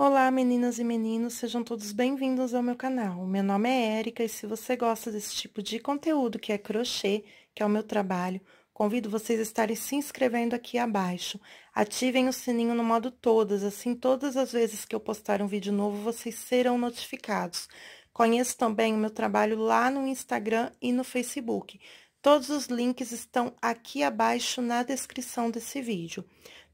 Olá, meninas e meninos, sejam todos bem-vindos ao meu canal. Meu nome é Érica e se você gosta desse tipo de conteúdo que é crochê, que é o meu trabalho, convido vocês a estarem se inscrevendo aqui abaixo. Ativem o sininho no modo todas, assim todas as vezes que eu postar um vídeo novo vocês serão notificados. Conheça também o meu trabalho lá no Instagram e no Facebook. Todos os links estão aqui abaixo na descrição desse vídeo.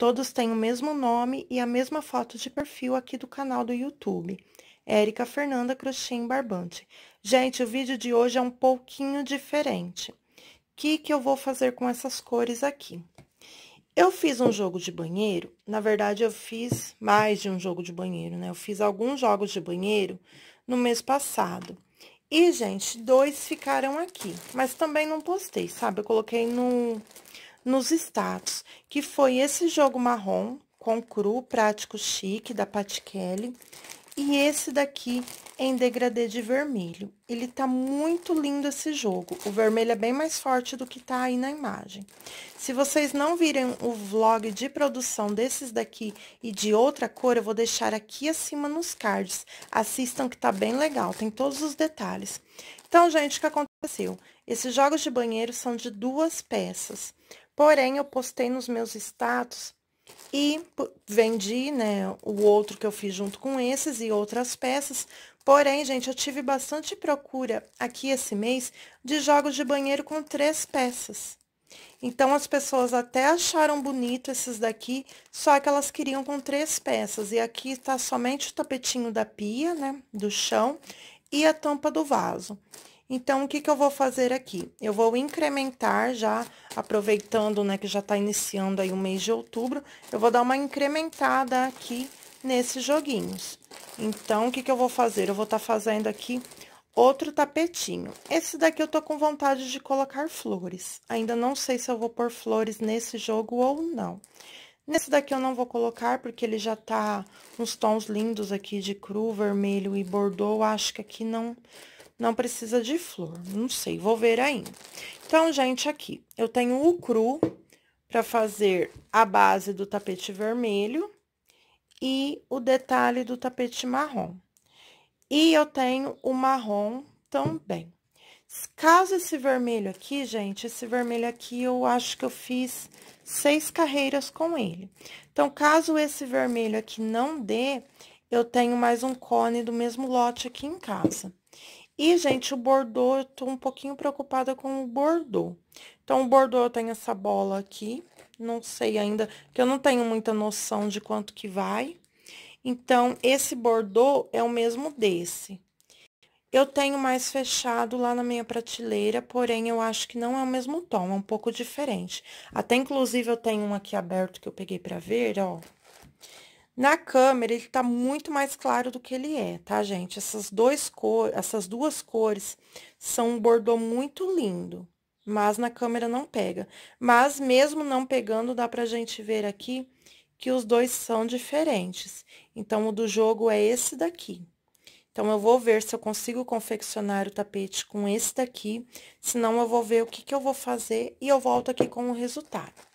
Todos têm o mesmo nome e a mesma foto de perfil aqui do canal do YouTube. Érica Fernanda Cruxim Barbante. Gente, o vídeo de hoje é um pouquinho diferente. O que, que eu vou fazer com essas cores aqui? Eu fiz um jogo de banheiro, na verdade eu fiz mais de um jogo de banheiro, né? Eu fiz alguns jogos de banheiro no mês passado. E, gente, dois ficaram aqui, mas também não postei, sabe? Eu coloquei no, nos status, que foi esse jogo marrom com cru, prático chique, da Pat Kelly, e esse daqui em degradê de vermelho. Ele tá muito lindo esse jogo. O vermelho é bem mais forte do que tá aí na imagem. Se vocês não virem o vlog de produção desses daqui e de outra cor, eu vou deixar aqui acima nos cards. Assistam que tá bem legal, tem todos os detalhes. Então, gente, o que aconteceu? Esses jogos de banheiro são de duas peças. Porém, eu postei nos meus status e vendi, né, o outro que eu fiz junto com esses e outras peças. Porém, gente, eu tive bastante procura aqui esse mês de jogos de banheiro com três peças. Então, as pessoas até acharam bonito esses daqui, só que elas queriam com três peças. E aqui está somente o tapetinho da pia, né, do chão, e a tampa do vaso. Então, o que, que eu vou fazer aqui? Eu vou incrementar já, aproveitando, né, que já tá iniciando aí o mês de outubro, eu vou dar uma incrementada aqui nesses joguinhos. Então, o que, que eu vou fazer? Eu vou estar tá fazendo aqui outro tapetinho. Esse daqui eu tô com vontade de colocar flores. Ainda não sei se eu vou pôr flores nesse jogo ou não. Nesse daqui eu não vou colocar, porque ele já tá uns tons lindos aqui de cru, vermelho e bordô. Acho que aqui não não precisa de flor, não sei, vou ver ainda. Então, gente, aqui eu tenho o cru para fazer a base do tapete vermelho e o detalhe do tapete marrom. E eu tenho o marrom também. Caso esse vermelho aqui, gente, esse vermelho aqui eu acho que eu fiz seis carreiras com ele. Então, caso esse vermelho aqui não dê, eu tenho mais um cone do mesmo lote aqui em casa. E, gente, o bordô, eu tô um pouquinho preocupada com o bordô. Então, o bordô eu tenho essa bola aqui, não sei ainda, porque eu não tenho muita noção de quanto que vai. Então, esse bordô é o mesmo desse. Eu tenho mais fechado lá na minha prateleira, porém, eu acho que não é o mesmo tom, é um pouco diferente. Até, inclusive, eu tenho um aqui aberto que eu peguei pra ver, ó. Na câmera, ele tá muito mais claro do que ele é, tá, gente? Essas, dois cor, essas duas cores são um bordô muito lindo, mas na câmera não pega. Mas mesmo não pegando, dá pra gente ver aqui que os dois são diferentes. Então, o do jogo é esse daqui. Então, eu vou ver se eu consigo confeccionar o tapete com esse daqui, senão eu vou ver o que, que eu vou fazer e eu volto aqui com o resultado.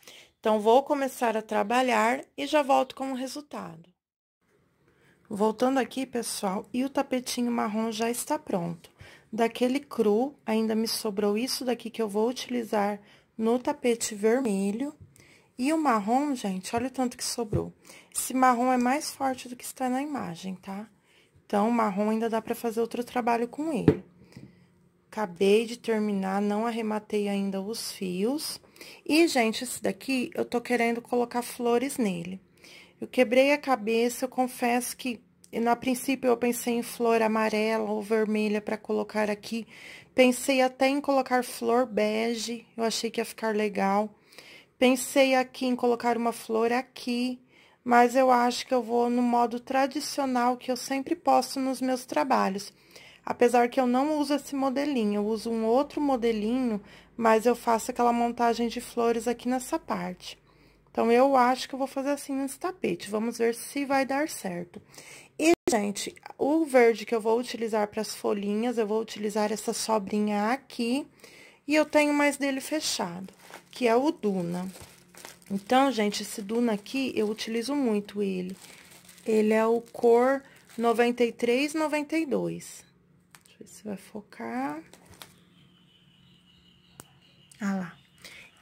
Então, vou começar a trabalhar e já volto com o resultado. Voltando aqui, pessoal, e o tapetinho marrom já está pronto. Daquele cru, ainda me sobrou isso daqui que eu vou utilizar no tapete vermelho. E o marrom, gente, olha o tanto que sobrou. Esse marrom é mais forte do que está na imagem, tá? Então, o marrom ainda dá para fazer outro trabalho com ele. Acabei de terminar, não arrematei ainda os fios. E, gente, esse daqui eu tô querendo colocar flores nele. Eu quebrei a cabeça, eu confesso que na princípio eu pensei em flor amarela ou vermelha para colocar aqui. Pensei até em colocar flor bege, eu achei que ia ficar legal. Pensei aqui em colocar uma flor aqui, mas eu acho que eu vou no modo tradicional que eu sempre posto nos meus trabalhos. Apesar que eu não uso esse modelinho, eu uso um outro modelinho, mas eu faço aquela montagem de flores aqui nessa parte. Então, eu acho que eu vou fazer assim nesse tapete. Vamos ver se vai dar certo. E, gente, o verde que eu vou utilizar para as folhinhas, eu vou utilizar essa sobrinha aqui. E eu tenho mais dele fechado, que é o Duna. Então, gente, esse Duna aqui, eu utilizo muito ele. Ele é o cor 93, 92. Você vai focar. Ah lá.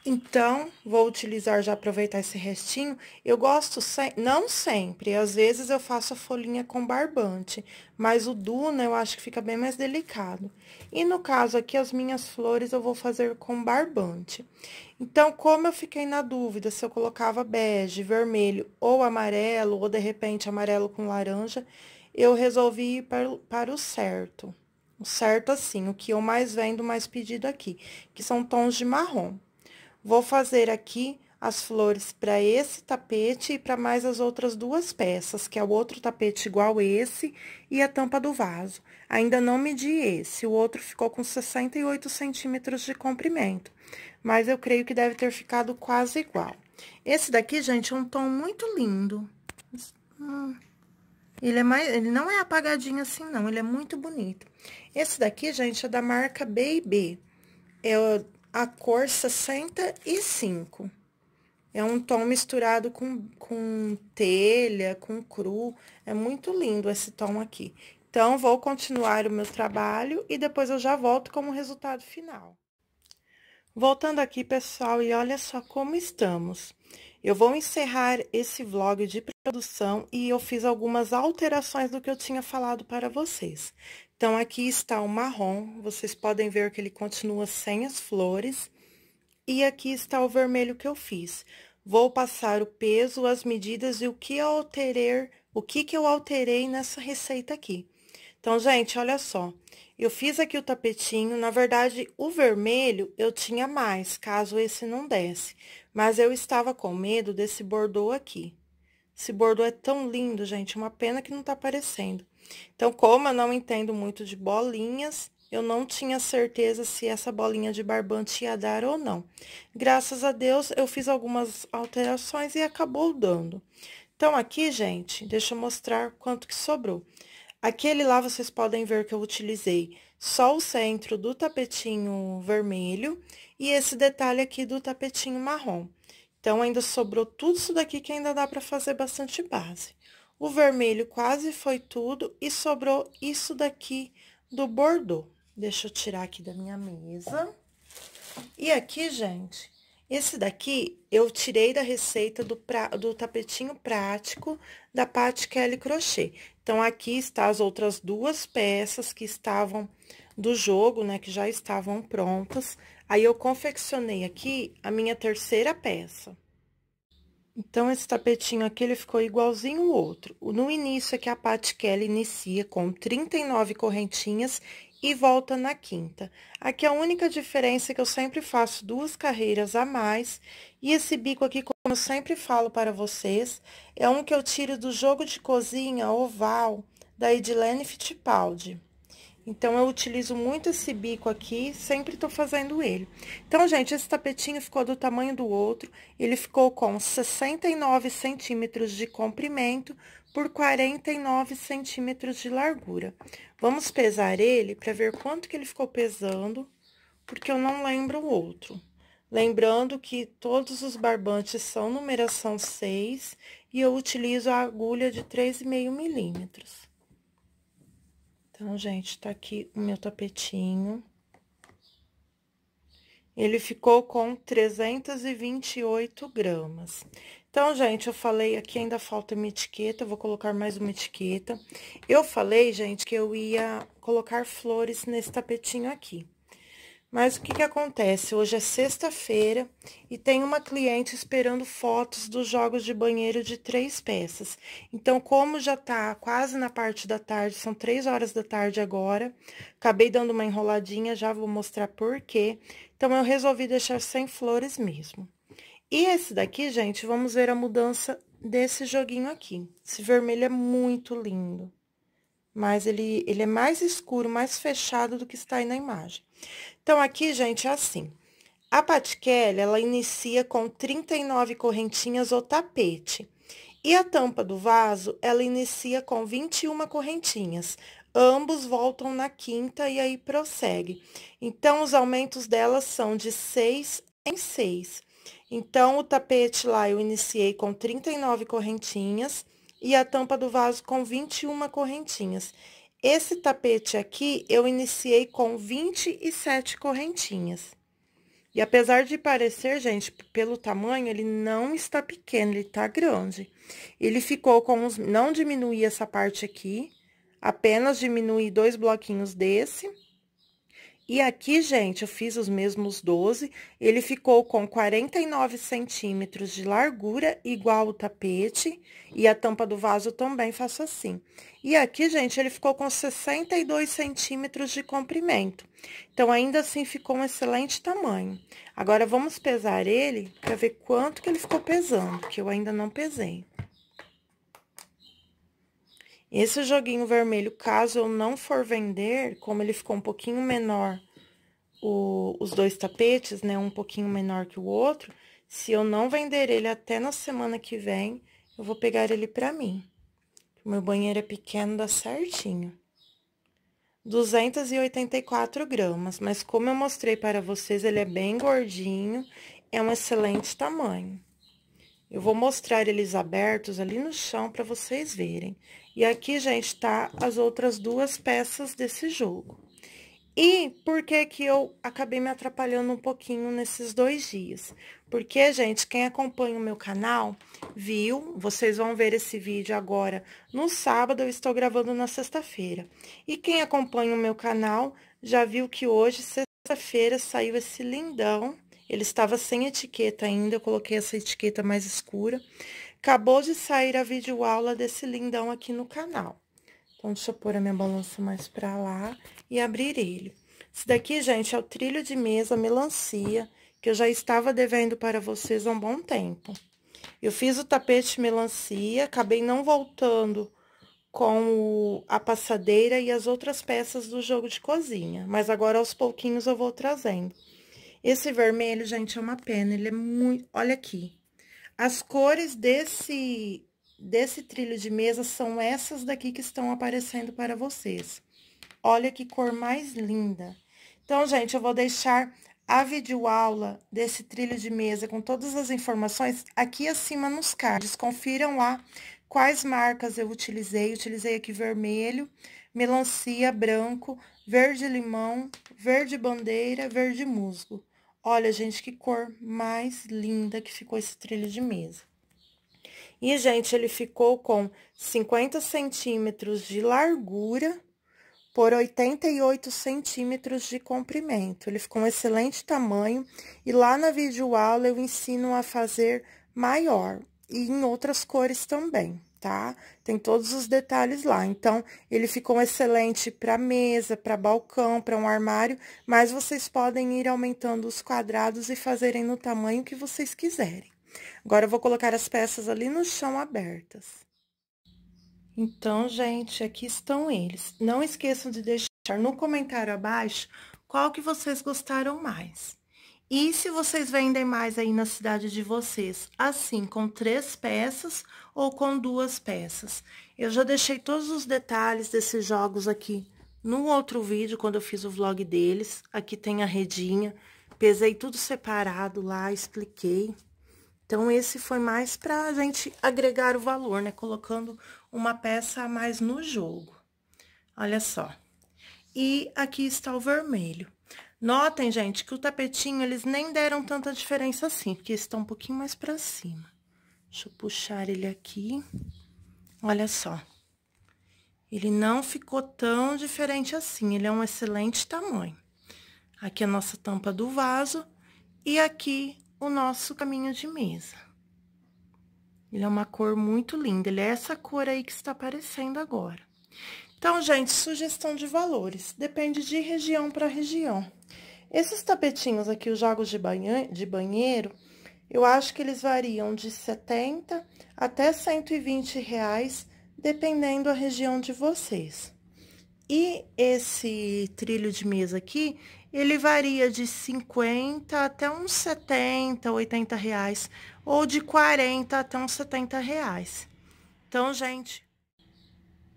Então, vou utilizar, já aproveitar esse restinho. Eu gosto, se... não sempre, às vezes eu faço a folhinha com barbante, mas o duna eu acho que fica bem mais delicado. E no caso aqui, as minhas flores eu vou fazer com barbante. Então, como eu fiquei na dúvida se eu colocava bege, vermelho ou amarelo, ou de repente amarelo com laranja, eu resolvi ir para o certo certo assim, o que eu mais vendo, mais pedido aqui, que são tons de marrom. Vou fazer aqui as flores para esse tapete e para mais as outras duas peças, que é o outro tapete igual esse e a tampa do vaso. Ainda não medi esse, o outro ficou com 68 centímetros de comprimento, mas eu creio que deve ter ficado quase igual. Esse daqui, gente, é um tom muito lindo. Hum. Ele, é mais, ele não é apagadinho assim, não. Ele é muito bonito. Esse daqui, gente, é da marca B&B. É a cor 65. É um tom misturado com, com telha, com cru. É muito lindo esse tom aqui. Então, vou continuar o meu trabalho e depois eu já volto com o resultado final. Voltando aqui, pessoal, e olha só como estamos. Eu vou encerrar esse vlog de produção e eu fiz algumas alterações do que eu tinha falado para vocês. Então, aqui está o marrom, vocês podem ver que ele continua sem as flores. E aqui está o vermelho que eu fiz. Vou passar o peso, as medidas e o que eu alterei, o que, que eu alterei nessa receita aqui. Então, gente, olha só, eu fiz aqui o tapetinho, na verdade, o vermelho eu tinha mais, caso esse não desse. Mas eu estava com medo desse bordô aqui. Esse bordô é tão lindo, gente, uma pena que não tá aparecendo. Então, como eu não entendo muito de bolinhas, eu não tinha certeza se essa bolinha de barbante ia dar ou não. Graças a Deus, eu fiz algumas alterações e acabou dando. Então, aqui, gente, deixa eu mostrar quanto que sobrou. Aquele lá vocês podem ver que eu utilizei só o centro do tapetinho vermelho e esse detalhe aqui do tapetinho marrom. Então, ainda sobrou tudo isso daqui que ainda dá para fazer bastante base. O vermelho quase foi tudo e sobrou isso daqui do bordô. Deixa eu tirar aqui da minha mesa. E aqui, gente, esse daqui eu tirei da receita do, pra, do tapetinho prático da Pat Kelly Crochê. Então, aqui está as outras duas peças que estavam do jogo, né, que já estavam prontas. Aí, eu confeccionei aqui a minha terceira peça. Então, esse tapetinho aqui, ele ficou igualzinho o outro. No início, é que a Pat Kelly inicia com 39 correntinhas e volta na quinta. Aqui é a única diferença é que eu sempre faço duas carreiras a mais, e esse bico aqui, como eu sempre falo para vocês, é um que eu tiro do jogo de cozinha oval da Edilene Fittipaldi. Então, eu utilizo muito esse bico aqui, sempre tô fazendo ele. Então, gente, esse tapetinho ficou do tamanho do outro, ele ficou com 69 centímetros de comprimento por 49 centímetros de largura. Vamos pesar ele para ver quanto que ele ficou pesando, porque eu não lembro o outro. Lembrando que todos os barbantes são numeração 6 e eu utilizo a agulha de 3,5 milímetros. Então, gente, tá aqui o meu tapetinho. Ele ficou com 328 gramas. Então, gente, eu falei aqui, ainda falta uma etiqueta, vou colocar mais uma etiqueta. Eu falei, gente, que eu ia colocar flores nesse tapetinho aqui. Mas o que, que acontece? Hoje é sexta-feira e tem uma cliente esperando fotos dos jogos de banheiro de três peças. Então, como já tá quase na parte da tarde, são três horas da tarde agora, acabei dando uma enroladinha, já vou mostrar por quê. Então, eu resolvi deixar sem flores mesmo. E esse daqui, gente, vamos ver a mudança desse joguinho aqui. Esse vermelho é muito lindo mas ele, ele é mais escuro, mais fechado do que está aí na imagem. Então, aqui, gente, é assim. A patiquele, ela inicia com 39 correntinhas ou tapete. E a tampa do vaso, ela inicia com 21 correntinhas. Ambos voltam na quinta e aí prossegue. Então, os aumentos delas são de 6 em 6. Então, o tapete lá eu iniciei com 39 correntinhas e a tampa do vaso com 21 correntinhas. Esse tapete aqui, eu iniciei com 27 correntinhas. E apesar de parecer, gente, pelo tamanho, ele não está pequeno, ele está grande. Ele ficou com os... não diminuí essa parte aqui, apenas diminuí dois bloquinhos desse e aqui, gente, eu fiz os mesmos 12, ele ficou com 49 centímetros de largura, igual o tapete, e a tampa do vaso também faço assim. E aqui, gente, ele ficou com 62 centímetros de comprimento, então ainda assim ficou um excelente tamanho. Agora, vamos pesar ele para ver quanto que ele ficou pesando, que eu ainda não pesei. Esse joguinho vermelho, caso eu não for vender, como ele ficou um pouquinho menor, o, os dois tapetes, né, um pouquinho menor que o outro, se eu não vender ele até na semana que vem, eu vou pegar ele pra mim. O meu banheiro é pequeno, dá certinho. 284 gramas, mas como eu mostrei para vocês, ele é bem gordinho, é um excelente tamanho. Eu vou mostrar eles abertos ali no chão para vocês verem. E aqui, gente, tá as outras duas peças desse jogo. E por que que eu acabei me atrapalhando um pouquinho nesses dois dias? Porque, gente, quem acompanha o meu canal viu, vocês vão ver esse vídeo agora no sábado, eu estou gravando na sexta-feira. E quem acompanha o meu canal já viu que hoje, sexta-feira, saiu esse lindão ele estava sem etiqueta ainda, eu coloquei essa etiqueta mais escura. Acabou de sair a videoaula desse lindão aqui no canal. Então, deixa eu pôr a minha balança mais pra lá e abrir ele. Esse daqui, gente, é o trilho de mesa melancia, que eu já estava devendo para vocês há um bom tempo. Eu fiz o tapete melancia, acabei não voltando com a passadeira e as outras peças do jogo de cozinha. Mas agora, aos pouquinhos, eu vou trazendo. Esse vermelho, gente, é uma pena, ele é muito... Olha aqui. As cores desse, desse trilho de mesa são essas daqui que estão aparecendo para vocês. Olha que cor mais linda. Então, gente, eu vou deixar a videoaula desse trilho de mesa com todas as informações aqui acima nos cards. Confiram lá quais marcas eu utilizei. Utilizei aqui vermelho, melancia, branco, verde limão, verde bandeira, verde musgo. Olha, gente, que cor mais linda que ficou esse trilho de mesa. E, gente, ele ficou com 50 centímetros de largura por 88 centímetros de comprimento. Ele ficou um excelente tamanho e lá na videoaula eu ensino a fazer maior e em outras cores também tá? Tem todos os detalhes lá. Então, ele ficou excelente para mesa, para balcão, para um armário, mas vocês podem ir aumentando os quadrados e fazerem no tamanho que vocês quiserem. Agora, eu vou colocar as peças ali no chão abertas. Então, gente, aqui estão eles. Não esqueçam de deixar no comentário abaixo qual que vocês gostaram mais. E se vocês vendem mais aí na cidade de vocês, assim, com três peças ou com duas peças. Eu já deixei todos os detalhes desses jogos aqui no outro vídeo, quando eu fiz o vlog deles. Aqui tem a redinha, pesei tudo separado lá, expliquei. Então, esse foi mais para a gente agregar o valor, né? Colocando uma peça a mais no jogo. Olha só e aqui está o vermelho. Notem, gente, que o tapetinho, eles nem deram tanta diferença assim, porque está um pouquinho mais para cima. Deixa eu puxar ele aqui. Olha só. Ele não ficou tão diferente assim, ele é um excelente tamanho. Aqui é a nossa tampa do vaso e aqui o nosso caminho de mesa. Ele é uma cor muito linda, ele é essa cor aí que está aparecendo agora. Então, gente, sugestão de valores. Depende de região para região. Esses tapetinhos aqui, os jogos de, banha, de banheiro, eu acho que eles variam de 70 até 120 reais, dependendo da região de vocês. E esse trilho de mesa aqui, ele varia de 50 até uns 70, 80 reais, ou de 40 até uns 70 reais. Então, gente,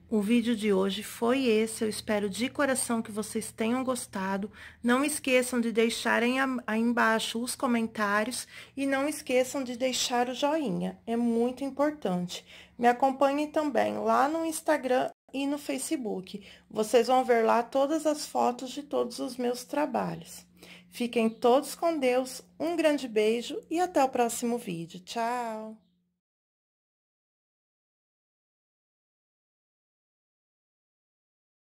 o vídeo de hoje foi esse, eu espero de coração que vocês tenham gostado. Não esqueçam de deixarem aí embaixo os comentários e não esqueçam de deixar o joinha, é muito importante. Me acompanhem também lá no Instagram e no Facebook. Vocês vão ver lá todas as fotos de todos os meus trabalhos. Fiquem todos com Deus, um grande beijo e até o próximo vídeo. Tchau!